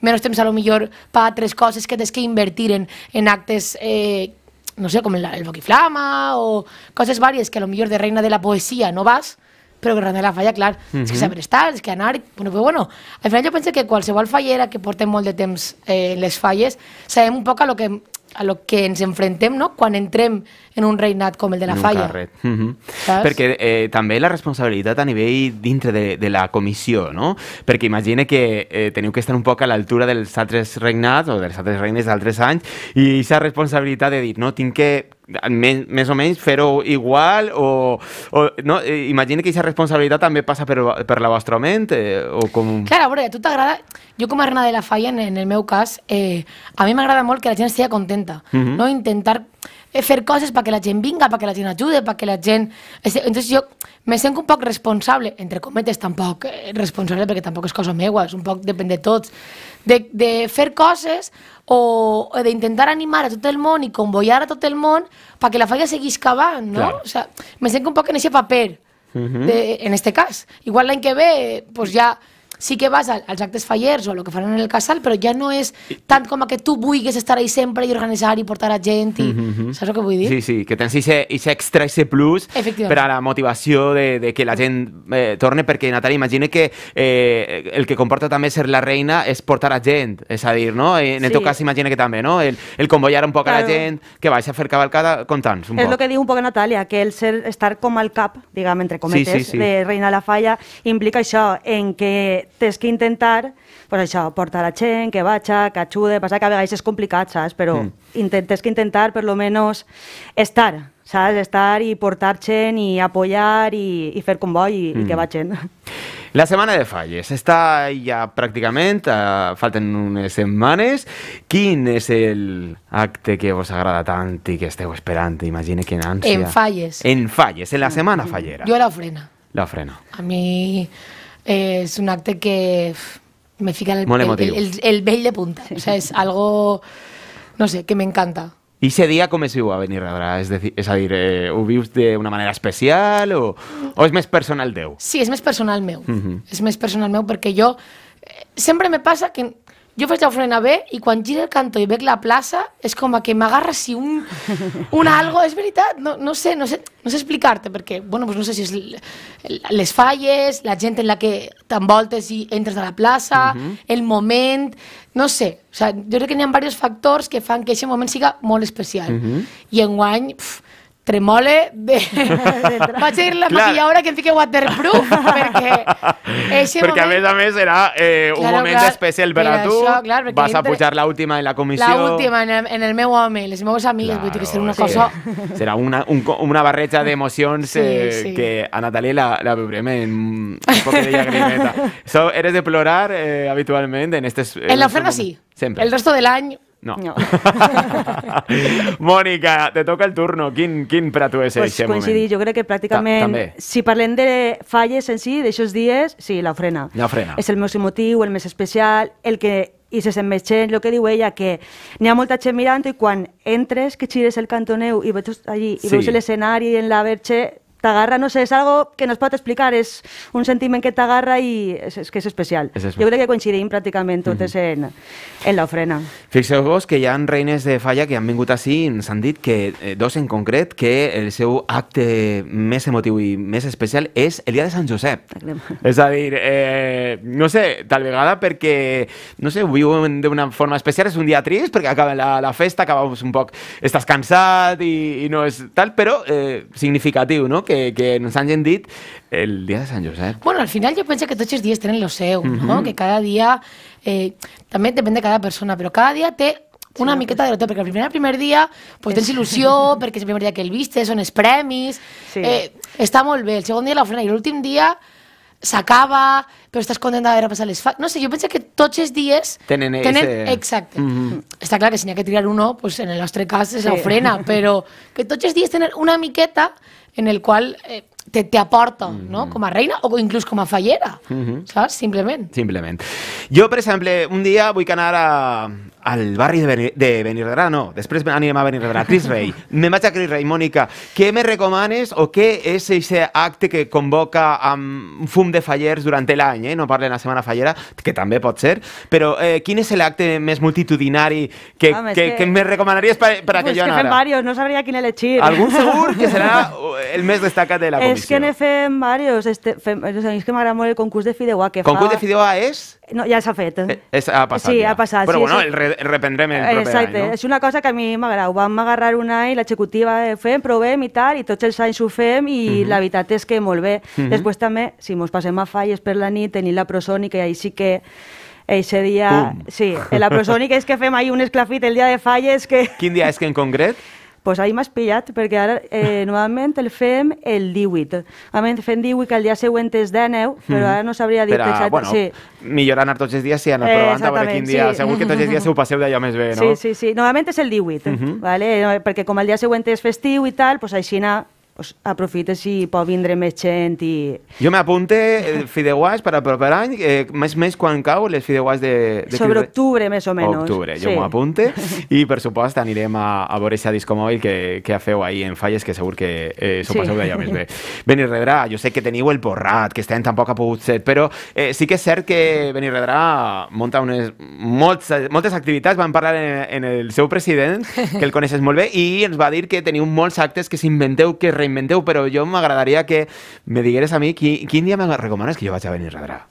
menys temps a lo millor per altres coses que tens que invertir en, en actes, eh, no sé, com el, el boquiflama o coses vàries que a lo millor de reina de la poesia no vas, però que realment la falla, clar, mm -hmm. és que mhm. saber estar, és que anar... Bueno, però bueno, al final jo penso que qualsevol fallera que portem molt de temps eh, les falles, sabem un poc a lo que a lo que ens enfrentem no? quan entrem en un reinat com el de la falla. Mm -hmm. Perquè eh, també la responsabilitat a nivell dintre de, de la comissió, no? Perquè imagina que eh, teniu que estar un poc a l'altura dels altres regnats o dels altres regnes d'altres anys i aquesta responsabilitat de dir, no, tinc que més, més o menys fer-ho igual o, o no? Eh, imagina que aquesta responsabilitat també passa per, per la vostra ment eh, o com... Clar, a veure, a tu t'agrada jo com a reina de la falla, en, en el meu cas eh, a mi m'agrada molt que la gent estigui contenta uh mhm. -huh. no intentar eh, fer coses perquè la gent vinga, perquè la gent ajude, perquè la gent... Entonces jo me sento un poc responsable, entre cometes tampoc eh, responsable perquè tampoc és cosa meua, és un poc depèn de tots, de, de fer coses o, o d'intentar animar a tot el món i convoyar a tot el món perquè la falla seguís cavant, no? Clar. O sigui, me sento un poc en aquest paper, uh mhm. -huh. de, en este cas. Igual l'any que ve, pues ja sí que vas als actes fallers o a lo que faran en el casal, però ja no és tant com que tu vulguis estar ahí sempre i organitzar i portar a gent, i, mm -hmm. saps el que vull dir? Sí, sí, que tens aquest extra, aquest plus per a la motivació de, de que la gent eh, torne, perquè Natalia, imagina que eh, el que comporta també ser la reina és portar a gent, és a dir, no? Eh, en sí. el teu cas imagina que també, no? El, el convoyar un poc claro. a la gent, que vaig a fer cavalcada, conta'ns un és poc. És el que diu un poc Natalia, que el ser, estar com al cap, diguem, entre cometes, sí, sí, sí. de Reina la Falla, implica això, en que tens que intentar, pues això, portar la gent, que baixa, que ajude, passa que a vegades és complicat, saps? Però mm. intentes que intentar, per lo menos, estar, saps? Estar i portar gent i apoyar i, i fer convoy i, mm. i que mm. vagin. La setmana de falles està ja pràcticament, uh, falten unes setmanes. Quin és el acte que vos agrada tant i que esteu esperant? Imagine que ànsia. En falles. En falles, en la mm, setmana mm. fallera. Jo la frena. La frena. A mi... Mi és eh, un acte que me fica el, el, el, el vell de punta. O sea, és algo, no sé, que me encanta. I ese dia com es viu a Benirredrà? És, de, és a dir, eh, ho vius d'una manera especial o, o és més personal teu? Sí, és més personal meu. Uh -huh. És més personal meu perquè jo... Eh, sempre me passa que jo faig el frena bé i quan gira el cantó i veig la plaça és com que m'agarra si un, un algo, és veritat, no, no sé, no sé, no sé explicar-te perquè, bueno, pues no sé si és les falles, la gent en la que t'envoltes i entres a la plaça, uh mhm. -huh. el moment, no sé, o sea, jo crec que hi ha diversos factors que fan que aquest moment siga molt especial. Uh mhm. -huh. I enguany, pf, tremole de... <laughs> <laughs> vaig a dir la clar. maquilladora que em fiqui waterproof <laughs> perquè, perquè moment... a més a més era eh, un moment clar, especial per a tu això, clar, vas a pujar l'última en la comissió l'última en, en el meu home, les meves amigues claro, vull dir que serà una sí. cosa serà una, un, una barreja d'emocions sí, eh, sí. que a Natalia la, la veurem en un poc de llagrimeta so, eres de plorar eh, habitualment en aquestes... En, en l'oferta sí, sempre. el resto de l'any no. no. <laughs> Mònica, te toca el turno. Quin, quin per a tu és pues aquest moment? Jo crec que pràcticament, Ta també. si parlem de falles en si, d'aixòs dies, sí, la frena. La frena. És el més emotiu, el més especial, el que i se sent més gent, el que diu ella, que n'hi ha molta gent mirant i quan entres, que xires el cantoneu i veus allí, i sí. veus l'escenari en la verge, t'agarra, no sé, és algo que no es pot explicar, és un sentiment que t'agarra i és, és que és especial. És especial. Jo crec que coincidim pràcticament totes mm -hmm. en, en l'ofrena. Fixeu-vos que hi ha reines de falla que han vingut així i ens han dit que eh, dos en concret, que el seu acte més emotiu i més especial és el dia de Sant Josep. És a dir, eh, no sé, tal vegada perquè, no sé, ho viuen d'una forma especial, és un dia trist perquè acaba la, la festa, acabem un poc, estàs cansat i, i no és tal, però eh, significatiu, no?, que que, que ens han dit el dia de Sant Josep. Bueno, al final jo penso que tots els dies tenen el seu, uh -huh. no? Mhm. que cada dia, eh, també depèn de cada persona, però cada dia té una sí, miqueta de lo teu, perquè el primer, el primer dia pues, tens il·lusió, perquè és el primer dia que el viste, són els premis, sí. eh, està molt bé, el segon dia la ofrena i l'últim dia s'acaba, però estàs contenta d'haver passat les fa... No sé, jo penso que tots els dies... Tenen, tenen Exacte. Mm -hmm. Està clar que si n'hi ha que triar un pues en el nostre cas és sí. l'ofrena, però que tots els dies tenen una miqueta en el cual eh, te, te aporta, no? Como reina o incluso como fallera, ¿sabes? Simplemente. Simplemente. Yo, por ejemplo, un día un a voy a, al barrio de, venir de Benirredrà, no, després anem a Benirredrà. Cris Rey, <laughs> Me a Cris Rey. Mónica, ¿qué me recomanes o qué es ese acte que convoca un fum de fallers durante el eh? no parlen la semana fallera, que también puede ser, Pero, eh, es el l'acte més multitudinari que, que, que me recomendarías para pues que jo anara? que fem varios, no sabría quién elegir. ¿Algún segur que será <laughs> el mes destacado de la comissió. es que ne fem varios, este, fem, o sigui, que el concurso de Fideuà ¿Concurso de Fideuà es? No, ya s'ha fet. Eh, ha passat, sí, ha pasado. Pero bueno, el, reprendrem el proper Exacte. any, no? És una cosa que a mi m'agrada. Vam agarrar un any, l'executiva eh, fem, provem i tal, i tots els anys ho fem i uh mhm. -huh. la veritat és que molt bé. Uh mhm. -huh. Després també, si mos passem a falles per la nit, tenim la prosònica i ahí sí que Eixe dia... Pum. Sí, la prosònica és que fem ahí un esclafit el dia de falles que... Quin dia és que en concret? pues ahí más pillat, perquè ara eh, <laughs> nuevamente el fem el 18. Normalment fem 18, que el dia següent és 19, mm-hmm. però ara no sabria dir-te exacto, Bueno, sí. millor todos tots els dies i sí, anar eh, provant a quin dia... Sí. Segur que tots els dies ho passeu d'allò més bé, no? Sí, sí, sí. Normalment és el 18, uh -huh. vale? perquè com el dia següent és festiu i tal, pues així anar pues, aprofite si pot vindre més gent i... Jo m'apunte eh, fideuàs per al proper any, eh, més més quan cau les fideuàs de... de Sobre octubre, més o menys. Octubre, jo sí. m'apunte. <laughs> I, per supost, anirem a, a veure esa disco mòbil que, que feu ahir en Falles, que segur que eh, s'ho sí. d'allà més bé. <laughs> Redrà, jo sé que teniu el porrat, que estem tampoc ha pogut ser, però eh, sí que és cert que Redrà munta unes, molts, moltes activitats, vam parlar en, en el seu president, que el coneixes molt bé, i ens va dir que teniu molts actes que s'inventeu que reinventeu, però jo m'agradaria que me digueres a mi qui, quin dia me recomanes que jo vaig a venir a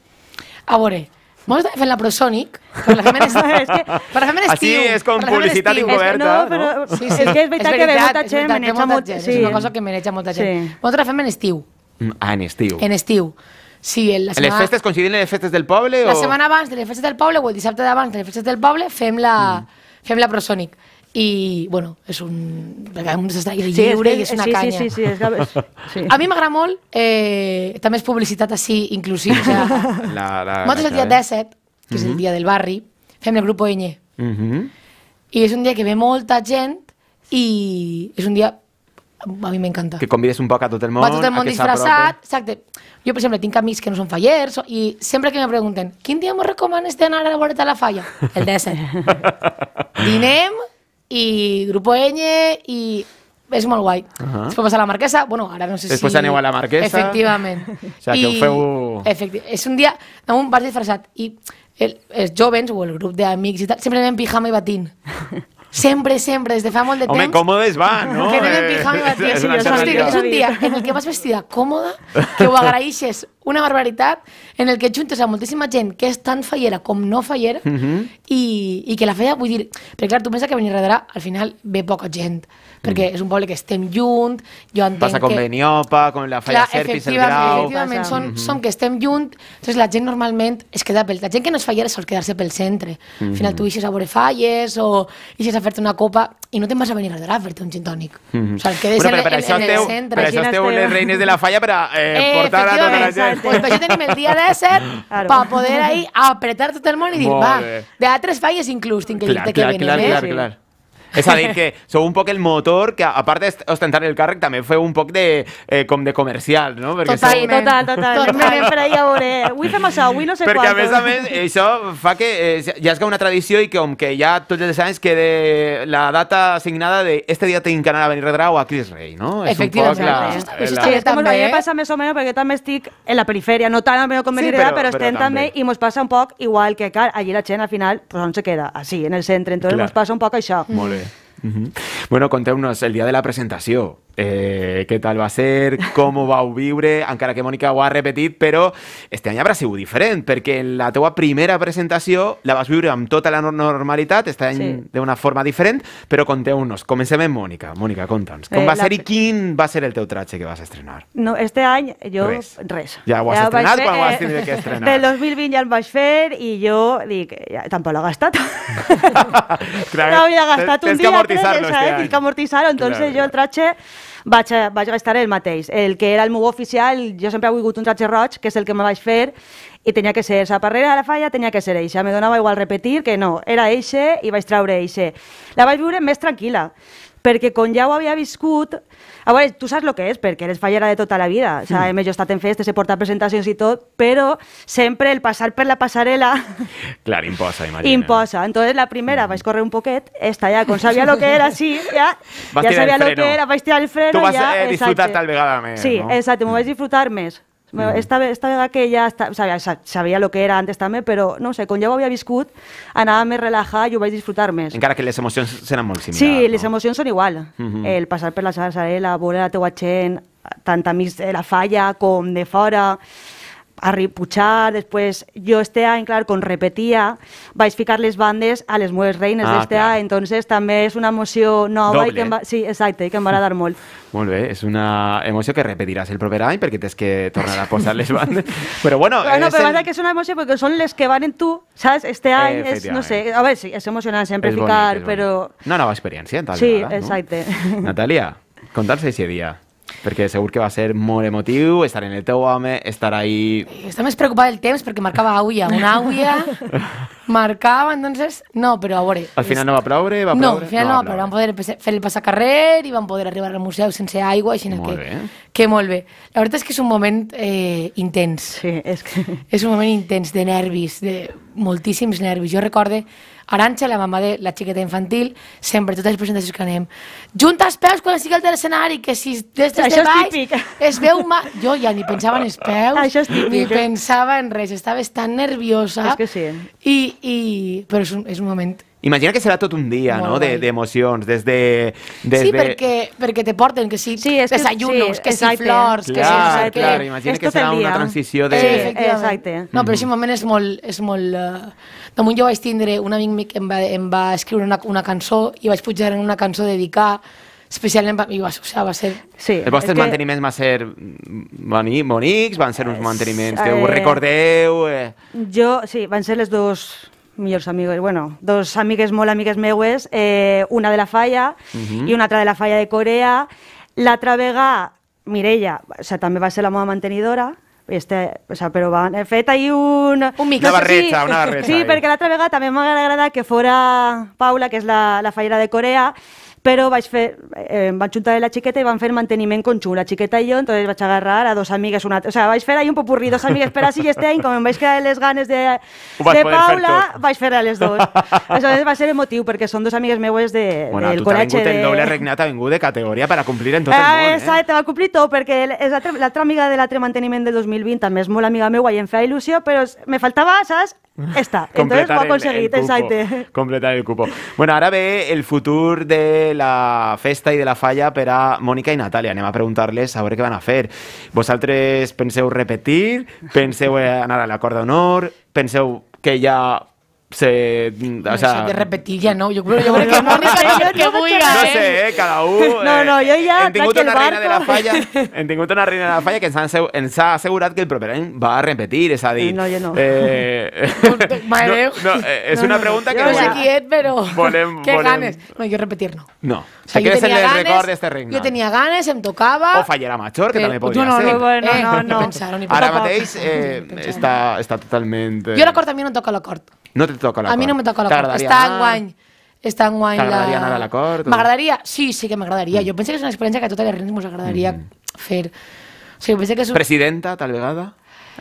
A veure, Molts fent la ProSonic, però la fem en estiu. és que, per la fem en estiu. Així és com publicitat incoberta. No, però no? Sí, sí, és que és veritat, és veritat que ve molta gent, veritat, molt, gent. Sí. És una cosa que mereix molta gent. Sí. Nosaltres la fem en estiu. Mm, ah, en estiu. En estiu. Sí, en la setmana... Les festes coinciden en les festes del poble? O... La setmana abans de les festes del poble o el dissabte d'abans de les festes del poble fem la, mm. fem la Mm i, bueno, és un... un s'està lliure sí, lliure i és una sí, canya. Sí, sí, sí, és... <laughs> sí. A mi m'agrada molt, eh, també és publicitat així, inclusiva. Ja. <laughs> la, la, nosaltres el dia 17, eh? que uh -huh. és el mhm. dia del barri, fem el grup ONY. Uh mhm. -huh. I és un dia que ve molta gent i és un dia a mi m'encanta. Que convides un poc a tot el món. Va tot el món disfressat, exacte. Jo, per exemple, tinc amics que no són fallers i sempre que me pregunten quin dia m'ho recomanes d'anar a la voreta a la falla? El 17. <laughs> Dinem, i Grupo Ñ i és molt guai. Uh -huh. Després vas a la Marquesa, bueno, ara no sé Després si... Després aneu a la Marquesa. Efectivament. <laughs> o sigui, que I... ho feu... Efecti... És un dia... un vas disfressat i el, els jovens o el grup d'amics i tal, sempre anem en pijama i batint. <laughs> Sempre, sempre, des de fa molt de temps... Home, còmodes va, no? Que anem en eh, pijama i batint. és, sí, és, és un dia en el que vas vestida còmoda, que ho <laughs> agraeixes una barbaritat en el que juntes a moltíssima gent que és tan fallera com no fallera mm -hmm. i, i que la feia, vull dir, perquè clar, tu pensa que darrere al final ve poca gent, perquè mm. és un poble que estem junt, jo entenc Passa com que... Beniopa, com la Falla clar, Serpis, el Grau... Efectivament, som, mm -hmm. som que estem junt, llavors la gent normalment es queda pel... La gent que no és fallera sol quedar-se pel centre. Mm -hmm. Al final mhm. tu deixes a veure falles o deixes a fer-te una copa i no te'n vas a venir a fer-te un gin tònic. Mm -hmm. O sigui, que bueno, en, en, en, el centre. Per això esteu les reines de la falla per a, eh, eh, portar a tota la gent. Pues, per això tenim el dia de puede claro. per poder ahí apretar tot el món i dir, va, de altres falles inclús tinc que dir-te que clar, venen, clar, eh? clar, clar. És a dir, que sou un poc el motor que, a part d'ostentar el càrrec, també feu un poc de, eh, com de comercial, no? Perquè total, sou... total, total, total. total. per ahir a veure, avui fem això, avui no sé Perquè, quantos. Perquè, a més a més, això fa que eh, ja és una tradició i que, com que ja tots els anys quede la data assignada de este dia tinc que anar a Benirredrà o a Cris Rey, no? És un poc la... la... Sí, és com també... Eh? passa més o menys perquè també estic en la perifèria, no tant almenys com Benirredrà, sí, però, però, estem també, i mos passa un poc igual que, clar, allí la gent al final pues, doncs, on se queda? Així, en el centre, entonces clar. mos passa un poc això. Molt bé. Bueno, contémonos, el día de la presentación... eh, què tal va ser, com ho vau viure, encara que Mònica ho ha repetit, però este any haurà sigut diferent, perquè en la teua primera presentació la vas viure amb tota la normalitat, este any sí. d'una forma diferent, però conteu-nos. Comencem amb Mònica. Mònica, conta'ns. Com eh, va la... ser i quin va ser el teu tratge que vas estrenar? No, este any jo... Res. res. Ja ho has ja estrenat fer, quan ho has eh, tingut que <laughs> estrenar. Del 2020 ja el vaig fer i jo dic, ja, tampoc l'ha gastat. <laughs> <laughs> Clar, no havia gastat un dia, eh, tens eh? Tinc que amortitzar-lo, entonces claro. jo el tratge vaig, vaig gastar el mateix. El que era el meu oficial, jo sempre he volgut un xatxe roig, que és el que me vaig fer, i tenia que ser la parrera de la falla, tenia que ser eixa. Me donava igual repetir que no, era eixe i vaig traure eixe. La vaig viure més tranquil·la. Porque con ja había havia viscut... A ah, tú sabes lo que es, porque eres fallera de toda la vida. O hmm. yo sea, mm. jo he estat en festes, he portat presentaciones y todo, pero siempre el pasar por la pasarela... <laughs> Claro, imposa, imagina. Imposa. Entonces, la primera hmm. vais a correr un poquet, esta ya, con sabia lo que era, sí, ya... vas lo que era, a tirar el freno... Tú vas a eh, disfrutar exacte. tal vegada més, Sí, exacto, me vais a hmm. disfrutar más. Mm. Esta, esta vegada que ja esta, sabia, sabia el que era antes també, però no sé, quan ja ho havia viscut, anava més relajada i ho vaig disfrutar més. Encara que les emocions seran molt similars. Sí, no? les emocions són igual. Mm -hmm. El passar per la sarsalela, veure la teua gent, tant amics mig de eh, la falla com de fora... arripuchar, después yo este claro, claro con repetía vais a ficarles bandes a les meves reines ah, de este año entonces también es una emoción nueva Doble. Em sí, exacto, y que me em va <laughs> dar es una emoción que repetirás el proper año, porque tienes que tornar a posar les bandes. pero bueno... Bueno, pero el... que es una emoción porque son les que van en tú sabes Este año, es, no sé, a ver, sí, es emocionante siempre fijar, ficar, pero no, Una experiencia, experiencia, tal Sí, exacto. exacte. No? contar ese día Perquè segur que va ser molt emotiu estar en el teu home, estar ahí... Estava més preocupada del temps perquè marcava auia, una auia, <laughs> marcava, entonces... No, però a veure... Al final no va ploure? Va ploure? no, al final no, no va ploure. Vam poder fer el passacarrer i vam poder arribar al museu sense aigua, així molt que, bé. que molt bé. La veritat és que és un moment eh, intens. Sí, és que... És un moment intens de nervis, de moltíssims nervis. Jo recorde Aranxa, la mama de la xiqueta infantil, sempre, totes les presentacions que anem. Junta els peus quan sigui al escenari, que si des de això de baix, típic. es veu ma... Jo ja ni pensava en els peus, Això és ni pensava en res, estaves tan nerviosa. És que sí. I, i... Però és un, és un moment Imagina que serà tot un dia, Molt no?, d'emocions, de, des de... Des sí, de... Perquè, perquè te porten, que sí, sí és desayunos, que, sí, que sí exacte. flors, clar, que sí... Clar, que... clar, imagina que serà una transició de... Sí, eh, exacte. No, però aquest moment és molt... És molt uh... Damunt jo vaig tindre un amic que em va, em va escriure una, una cançó i vaig pujar en una cançó dedicar especialment per mi va, o sea, va ser... Sí, Els vostres que... manteniments van ser bonic, bonics, van ser uns manteniments eh, que ho recordeu... Eh... Jo, sí, van ser les dues millors amigues, bueno, dos amigues molt amigues meues, eh, una de la falla uh mhm. -huh. i una altra de la falla de Corea. L'altra vegada, Mireia, o sea, també va ser la meva mantenidora, este, o sea, però van, he fet ahir un... Un mix. Una barreja, sí, una barreja. Sí, eh? perquè l'altra vegada també m'ha agradat que fora Paula, que és la, la fallera de Corea, però vaig fer, eh, em van juntar la xiqueta i van fer manteniment conjunt, la xiqueta i jo, entonces vaig agarrar a dos amigues, una... o sea, vaig fer ahí un popurrí, dos amigues per a Sillestein, com em vaig quedar les ganes de, de Paula, vaig fer a les dos. Això <laughs> va ser emotiu, perquè són dos amigues meues de, bueno, del col·legi. Bueno, el doble regnat, ha vingut de categoria per a complir en tot el ah, món, eh? Exacte, va complir tot, perquè l'altra amiga de l'altre manteniment del 2020 també és molt amiga meua i em feia il·lusió, però me faltava, saps, Está, <laughs> entonces va a conseguir, Completar el cupo. Bueno, ahora ve el futuro de la festa y de la falla para Mónica y Natalia. me va a preguntarles a ver qué van a hacer. tres penseu repetir? pensé ganar a la de honor? pensé que ya se. O sea. de repetir ya, ¿no? Yo creo, yo <laughs> creo que no, No sé, cada uno. <laughs> No, eh, no, yo ya. En tingut una reina de la falla. <laughs> En tingut una reina de la falla que se ha asegurado que el propio va a repetir, esa di No, yo no. Es una pregunta que... no sé quién es, pero Volem, que ganes. No, yo repetir no. No. O tenía aquest Se el record este ring? Yo tenía ganes, me tocaba. O Fallera mayor que eh, también podía. no, no, ser. Eh, no, no, no, Ahora matéis Está totalmente Yo eh, corto también no toco toca corto. No te toca l'acord. A mi no me toca l'acord. Està en guany. Està en guany. T'agradaria anar a l'acord? M'agradaria, sí, sí que m'agradaria. Mm. Jo penso que és una experiència que a totes les reines ens agradaria mm. fer. O sigui, penso que és... Presidenta, tal vegada?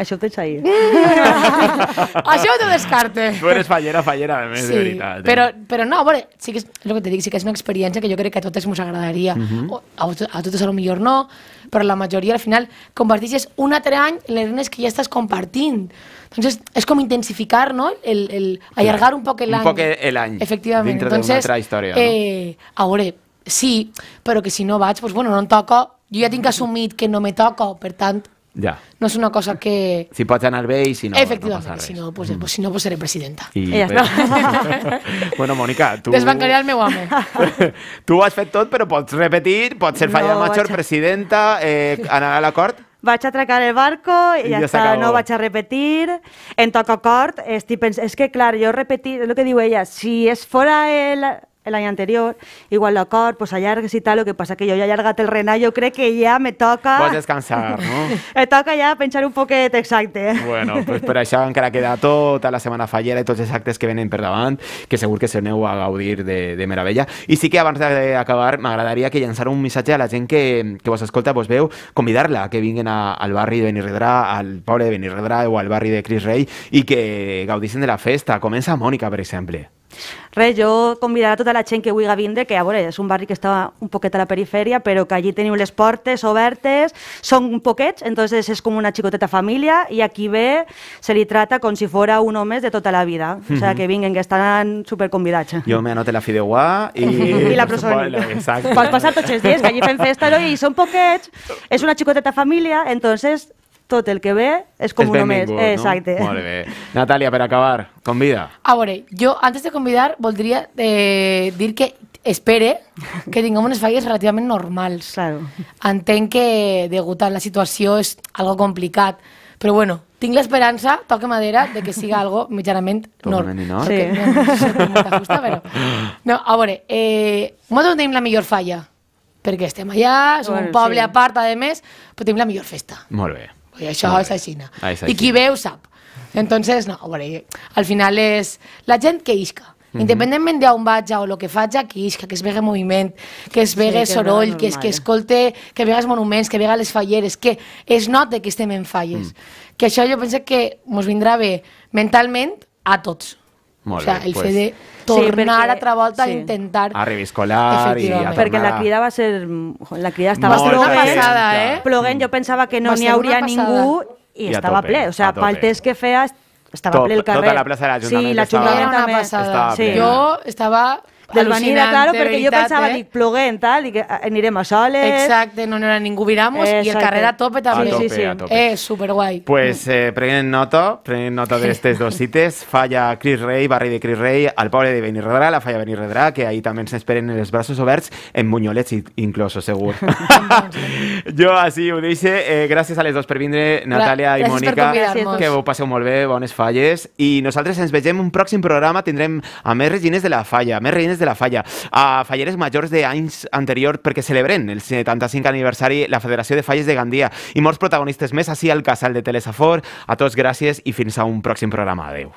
Això ho tens ahí. <laughs> Això t'ho descarte. Tu eres fallera, fallera, a més, sí, de veritat. Eh. Però, però no, a veure, sí que és, el que te dic, sí que és una experiència que jo crec que a totes ens agradaria. Uh mhm. -huh. a, a totes a lo millor no, però la majoria al final comparteixes un altre any les reines que ja estàs compartint. Entonces, es como intensificar, ¿no? El, el alargar un poco el un año. Un poco el año. Efectivamente. Dentro Entonces, otra historia, eh, no? a sí, pero que si no vaig, pues bueno, no em toca. Jo ja tinc assumit que no me toca, per tant, ja. No és una cosa que... Si pots anar bé i si no, Efectivamente, no si no, pues, eh, pues, si no, pues seré presidenta. I, I ja <laughs> bueno, Mònica, tu... Desbancaré el meu home. <laughs> tu has hecho tot, però pots repetir, pots ser falla no, major, mayor, presidenta, eh, anar a la cort vaig atracar el barco i, ja, ja està, no vaig a repetir, en toca cort, estic pensant... És que, clar, jo repetir, és el que diu ella, si és fora el, el año anterior, igual l'acord, pues allargues y tal, lo que pasa que yo ya allargate el jo creo que ya me toca... Vols descansar, <laughs> no? me toca ja pensar un poquet exacte. Bueno, pues per això encara queda tota la setmana fallera i tots els actes que venen per davant, que segur que se aneu a gaudir de, de meravella. I sí que abans d'acabar m'agradaria que llançar un missatge a la gent que, que vos escolta, vos veu, convidar-la que vinguin a, al barri de Benirredrà, al poble de Benirredrà o al barri de Cris Rei i que gaudissin de la festa. Comença Mònica, per exemple. Res, jo convidaré a tota la gent que vulgui vindre, que a veure, és un barri que està un poquet a la perifèria, però que allí teniu les portes obertes, són poquets, entonces és com una xicoteta família i aquí ve se li trata com si fora un home de tota la vida. O sigui, sea, mhm. que vinguen, que estan superconvidats. Jo me anote la fideuà i... <laughs> I la prosonit. Pots passar tots els dies, que allí fem festa, no? i són poquets, és una xicoteta família, entonces tot el que ve és com un només. Eh, exacte. No? Molt bé. Natàlia, per acabar, convida. A veure, jo antes de convidar voldria eh, dir que espere que tinguem unes falles relativament normals. Claro. Entenc que degut a la situació és algo complicat, però bueno, tinc l'esperança, toque madera, de que siga algo <laughs> mitjanament nord. Sí. no, no <laughs> no, a veure, eh, nosaltres tenim la millor falla, perquè estem allà, som bueno, un poble sí. a part, a més, però tenim la millor festa. Molt bé dir, això és així, no? Ah, I qui veu sap. Entonces, no, veure, al final és la gent que isca. Mm -hmm. Independentment d'on vaig o el que faig, que isca, que es vegi moviment, que es vegi sí, soroll, que, es, que eh. escolte, que vegi els monuments, que vegi les falleres, que es note que estem en falles. Mm. Que això jo penso que ens vindrà bé mentalment a tots. o sea, el pues... tornar a a e intentar... A reviscolar a la crida va ser... La crida estaba Molt eh? yo pensaba que no Ni habría ningún Y estaba ple. O sea, pel que feas Estaba ple el carrer. la Del Vanira, claro, perquè veritat, jo pensava, eh? dic, ploguem, tal, i que anirem a soles... Exacte, no n'hi ningú viramos, Exacte. i el carrer a tope també. A tope, sí, sí, sí. A tope. Eh, superguai. Pues eh, prenent nota, prenent nota d'aquestes dos cites, falla Cris Rey, barri de Cris Rey, al poble de Benirredrà, la falla Benirredrà, que ahir també ens esperen els braços oberts, en bunyolets inclosos, segur. <laughs> jo així ho deixo. Eh, gràcies a les dos per vindre, Natàlia Gra i Mònica. Que ho passeu molt bé, bones falles. I nosaltres ens vegem un pròxim programa, tindrem a més regines de la falla, a més regines de la Falla, a falleres majors d'anys anterior perquè celebren el 75 aniversari la Federació de Falles de Gandia i molts protagonistes més així al casal de Telesafor. A tots gràcies i fins a un pròxim programa. Adéu.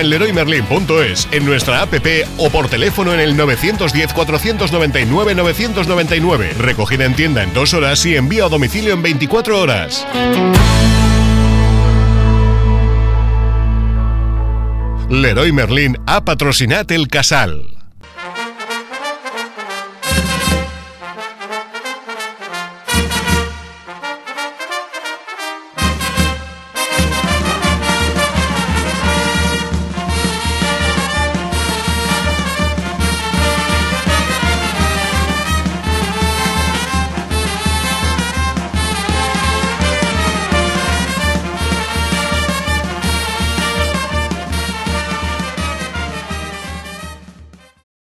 en leroymerlin.es, en nuestra app o por teléfono en el 910-499-999. Recogida en tienda en dos horas y envío a domicilio en 24 horas. Leroy Merlin ha patrocinado el casal.